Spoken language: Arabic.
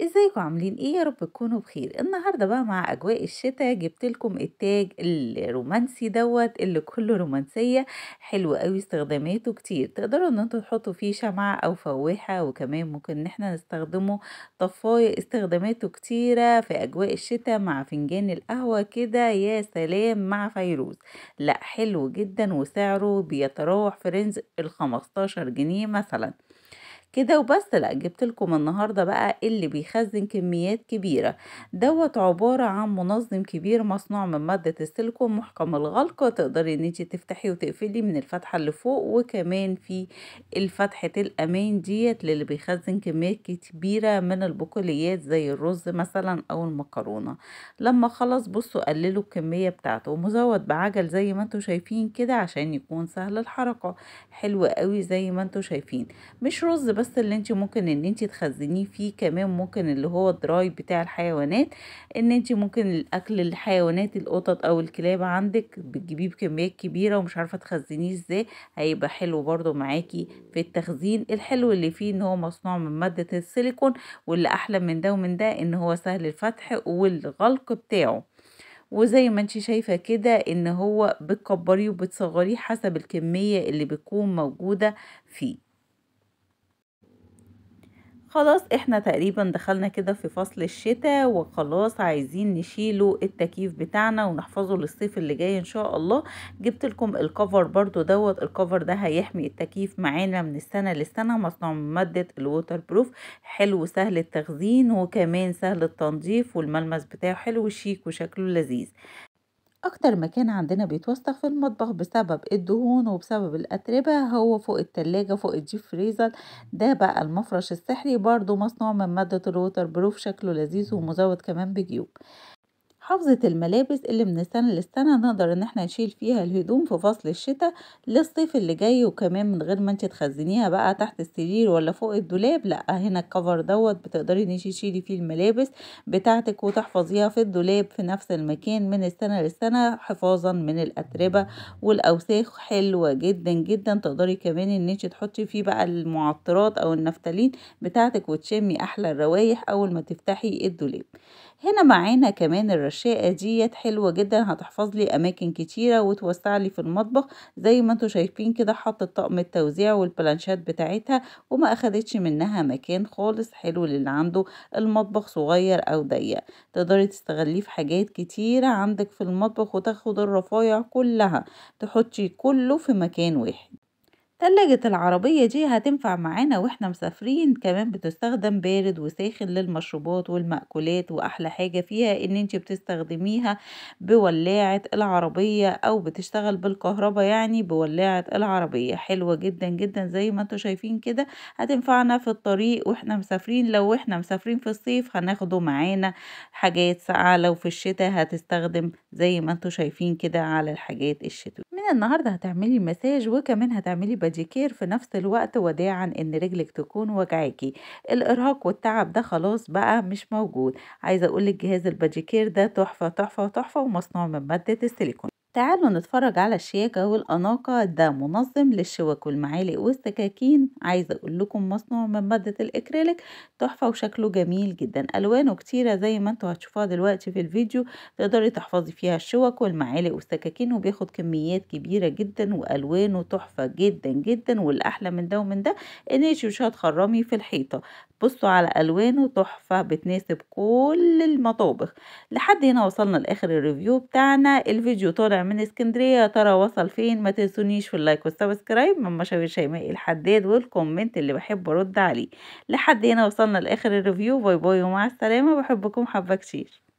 ازيكم عاملين ايه يا رب تكونوا بخير النهارده بقى مع اجواء الشتاء جبت لكم التاج الرومانسي دوت اللي كله رومانسيه حلو قوي استخداماته كتير تقدروا ان انتوا تحطوا فيه شمعه او فواحه وكمان ممكن ان احنا نستخدمه طفايه استخداماته كتيره في اجواء الشتاء مع فنجان القهوه كده يا سلام مع فيروز لا حلو جدا وسعره بيتراوح في رينج ال 15 جنيه مثلا كده وبس لا جبت لكم النهاردة بقى اللي بيخزن كميات كبيرة دوت عبارة عن منظم كبير مصنوع من مادة السيليكون محكم الغلق تقدري ان انت تفتحي وتقفلي من الفتحة اللي فوق وكمان في الفتحة الأمان ديت للي بيخزن كميات كبيرة من البقوليات زي الرز مثلا أو المكرونة لما خلص بصوا قللوا الكمية بتاعته ومزود بعجل زي ما انتوا شايفين كده عشان يكون سهل الحركة حلو قوي زي ما انتوا شايفين مش رز بس بس اللي انت ممكن ان انت تخزنيه فيه كمان ممكن اللي هو الدراي بتاع الحيوانات ان انت ممكن الاكل الحيوانات القطط او الكلاب عندك بتجيبيه بكميات كبيره ومش عارفه تخزنيه ازاي هيبقى حلو برده معاكي في التخزين الحلو اللي فيه ان هو مصنوع من ماده السيليكون واللي احلى من ده ومن ده ان هو سهل الفتح والغلق بتاعه وزي ما انت شايفة كده ان هو بتكبريه وبتصغريه حسب الكمية اللي بتكون موجودة فيه خلاص احنا تقريبا دخلنا كده في فصل الشتاء وخلاص عايزين نشيله التكييف بتاعنا ونحفظه للصيف اللي جاي ان شاء الله جبت لكم الكفر برضو دوت الكفر ده هيحمي التكييف معانا من السنة للسنة مصنوع من مادة الووتر بروف حلو سهل التخزين وكمان سهل التنظيف والملمس بتاعه حلو شيك وشكله لذيذ اكتر مكان عندنا بيتوسخ في المطبخ بسبب الدهون وبسبب الاتربة هو فوق التلاجة فوق الجيف فريزر ده بقى المفرش السحري برضو مصنوع من مادة الوتر بروف شكله لذيذ ومزود كمان بجيوب حافظة الملابس اللي من السنة للسنة نقدر ان احنا نشيل فيها الهدوم في فصل الشتاء للصيف اللي جاي وكمان من غير ما انت تخزنيها بقى تحت السرير ولا فوق الدولاب لا هنا الكفر دوت بتقدري ان تشيلي فيه الملابس بتاعتك وتحفظيها في الدولاب في نفس المكان من السنة للسنة حفاظا من الاتربة والاوساخ حلوة جدا جدا تقدري كمان ان انت تحطي فيه بقى المعطرات او النفتالين بتاعتك وتشمي احلى الروايح اول ما تفتحي الدولاب هنا معانا كمان الرشاش الشقة ديت حلوة جدا هتحفظ لي اماكن كتيرة وتوسع لي في المطبخ زي ما انتوا شايفين كده حطت طقم التوزيع والبلانشات بتاعتها وما اخدتش منها مكان خالص حلو للي عنده المطبخ صغير او ضيق تقدري تستغليه في حاجات كتيرة عندك في المطبخ وتاخد الرفايع كلها تحطي كله في مكان واحد تلاجة العربية دي هتنفع معانا واحنا مسافرين كمان بتستخدم بارد وساخن للمشروبات والمأكولات واحلى حاجة فيها ان انت بتستخدميها بولاعة العربية او بتشتغل بالكهرباء يعني بولاعة العربية حلوة جدا جدا زي ما انتوا شايفين كده هتنفعنا في الطريق واحنا مسافرين لو احنا مسافرين في الصيف هناخده معانا حاجات ساعة لو في الشتاء هتستخدم زي ما انتوا شايفين كده على الحاجات الشتوية من النهاردة هتعملي مساج وكمان هتعملي كير في نفس الوقت وداعا ان رجلك تكون وجعاكي الارهاق والتعب ده خلاص بقى مش موجود عايزه اقول لك جهاز كير ده تحفه تحفه تحفه ومصنوع من ماده السيليكون تعالوا نتفرج على الشياكة والأناقة ده منظم للشوك والمعالق والسكاكين عايزة أقول لكم مصنوع من مادة الإكريليك تحفة وشكله جميل جدا ألوانه كتيرة زي ما انتوا هتشوفوها دلوقتي في الفيديو تقدري تحفظي فيها الشوك والمعالق والسكاكين وبياخد كميات كبيرة جدا وألوانه تحفة جدا جدا والأحلى من ده ومن ده إنيش مش هتخرمي في الحيطة بصوا على ألوانه تحفة بتناسب كل المطابخ لحد هنا وصلنا لآخر الريفيو بتاعنا الفيديو طالع من اسكندرية ترى وصل فين ما تنسونيش في اللايك والسبسكرايب من مشاوير شيماء الحداد والكومنت اللي بحب ارد عليه لحد هنا وصلنا لاخر الريفيو باي باي ومع السلامة بحبكم حبة كتير